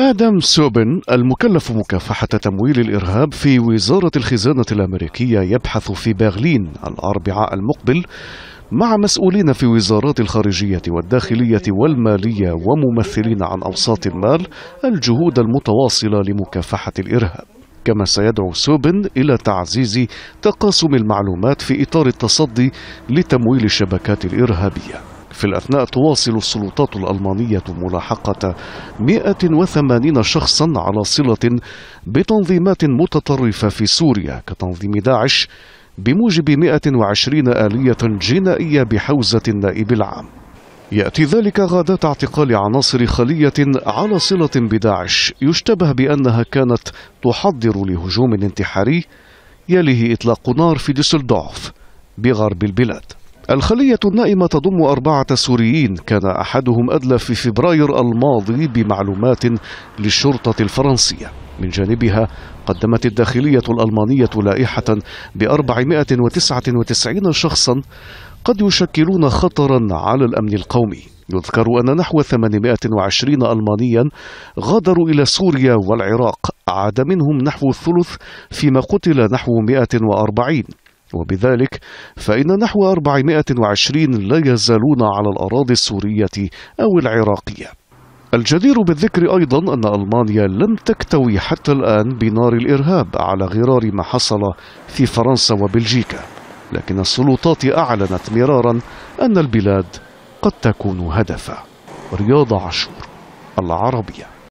آدم سوبن المكلف مكافحة تمويل الإرهاب في وزارة الخزانة الأمريكية يبحث في برلين الأربعاء المقبل مع مسؤولين في وزارات الخارجية والداخلية والمالية وممثلين عن أوساط المال الجهود المتواصلة لمكافحة الإرهاب كما سيدعو سوبن إلى تعزيز تقاسم المعلومات في إطار التصدي لتمويل الشبكات الإرهابية في الأثناء تواصل السلطات الألمانية ملاحقة 180 شخصا على صلة بتنظيمات متطرفة في سوريا كتنظيم داعش بموجب 120 آلية جنائية بحوزة النائب العام يأتي ذلك غادة اعتقال عناصر خلية على صلة بداعش يشتبه بأنها كانت تحضر لهجوم انتحاري يليه إطلاق نار في ديسلدورف بغرب البلاد الخلية النائمة تضم أربعة سوريين كان أحدهم أدلى في فبراير الماضي بمعلومات للشرطة الفرنسية من جانبها قدمت الداخلية الألمانية لائحة بأربعمائة وتسعة وتسعين شخصا قد يشكلون خطرا على الأمن القومي يذكر أن نحو 820 ألمانيا غادروا إلى سوريا والعراق عاد منهم نحو الثلث فيما قتل نحو 140 وبذلك فإن نحو 420 لا يزالون على الأراضي السورية أو العراقية الجدير بالذكر أيضا أن ألمانيا لم تكتوي حتى الآن بنار الإرهاب على غرار ما حصل في فرنسا وبلجيكا لكن السلطات أعلنت مرارا أن البلاد قد تكون هدفا رياض عاشور العربيه